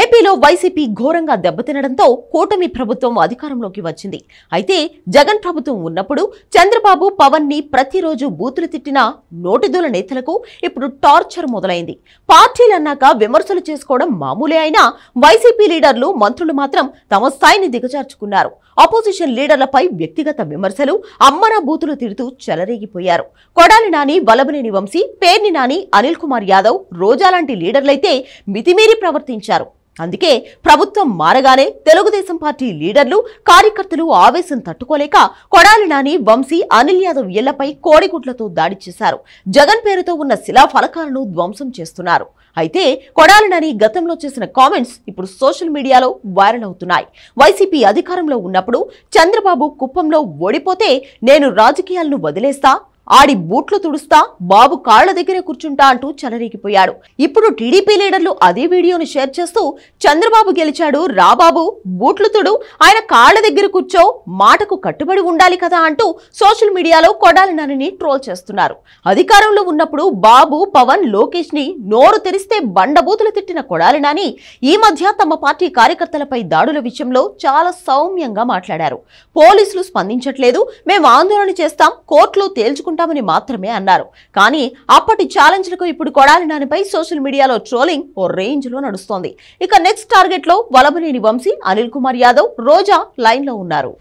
ఏపీలో వైసీపీ ఘోరంగా దెబ్బతినడంతో కూటమి ప్రభుత్వం అధికారంలోకి వచ్చింది అయితే జగన్ ప్రభుత్వం ఉన్నప్పుడు చంద్రబాబు పవన్ ని ప్రతిరోజు బూతులు తిట్టిన నోటిదుల నేతలకు ఇప్పుడు టార్చర్ మొదలైంది పార్టీలన్నాక విమర్శలు చేసుకోవడం మామూలే అయినా వైసీపీ లీడర్లు మంత్రులు మాత్రం తమ స్థాయిని దిగజార్చుకున్నారు అపోజిషన్ లీడర్లపై వ్యక్తిగత విమర్శలు అమ్మన బూతులు తిడుతూ చెలరేగిపోయారు కొడాలి నాని వలబనేని వంశీ పేర్ని నాని అనిల్ కుమార్ యాదవ్ రోజాలాంటి లీడర్లైతే మితిమీరి ప్రవర్తించారు అందుకే ప్రభుత్వం మారగానే తెలుగుదేశం పార్టీ లీడర్లు కార్యకర్తలు ఆవేశం తట్టుకోలేక కొడాలి నాని వంశీ అనిల్ యాదవ్ ఇళ్లపై కోడిగుడ్లతో దాడి చేశారు జగన్ పేరుతో ఉన్న శిలాఫలకాలను ధ్వంసం చేస్తున్నారు అయితే కొడాలి నాని గతంలో చేసిన కామెంట్స్ ఇప్పుడు సోషల్ మీడియాలో వైరల్ అవుతున్నాయి వైసీపీ అధికారంలో ఉన్నప్పుడు చంద్రబాబు కుప్పంలో ఓడిపోతే నేను రాజకీయాలను వదిలేస్తా ఆడి బూట్లు తుడుస్తా బాబు కాళ్ల దగ్గరే కూర్చుంటా అంటూ చెలరేగిపోయాడు ఇప్పుడు టీడీపీ లీడర్లు అదే వీడియోను షేర్ చేస్తూ చంద్రబాబు గెలిచాడు రాబాబు బూట్లు తుడు ఆయన కాళ్ల దగ్గర కూర్చో మాటకు కట్టుబడి ఉండాలి కదా అంటూ సోషల్ మీడియాలో కొడాలినని ట్రోల్ చేస్తున్నారు అధికారంలో ఉన్నప్పుడు బాబు పవన్ లోకేష్ ని నోరు తెరిస్తే బండబూతులు తిట్టిన కొడాలినాని ఈ మధ్య తమ పార్టీ కార్యకర్తలపై దాడుల విషయంలో చాలా సౌమ్యంగా మాట్లాడారు పోలీసులు స్పందించట్లేదు మేము ఆందోళన చేస్తాం కోర్టులో తేల్చుకుంటాం తీసుకుంటామని మాత్రమే అన్నారు కానీ అప్పటి ఛాలెంజ్లకు ఇప్పుడు కొడాలి నానిపై సోషల్ మీడియాలో ట్రోలింగ్ ఓ రేంజ్లో నడుస్తోంది ఇక నెక్స్ట్ టార్గెట్లో వలభనేని వంశీ అనిల్ కుమార్ యాదవ్ రోజా లైన్లో ఉన్నారు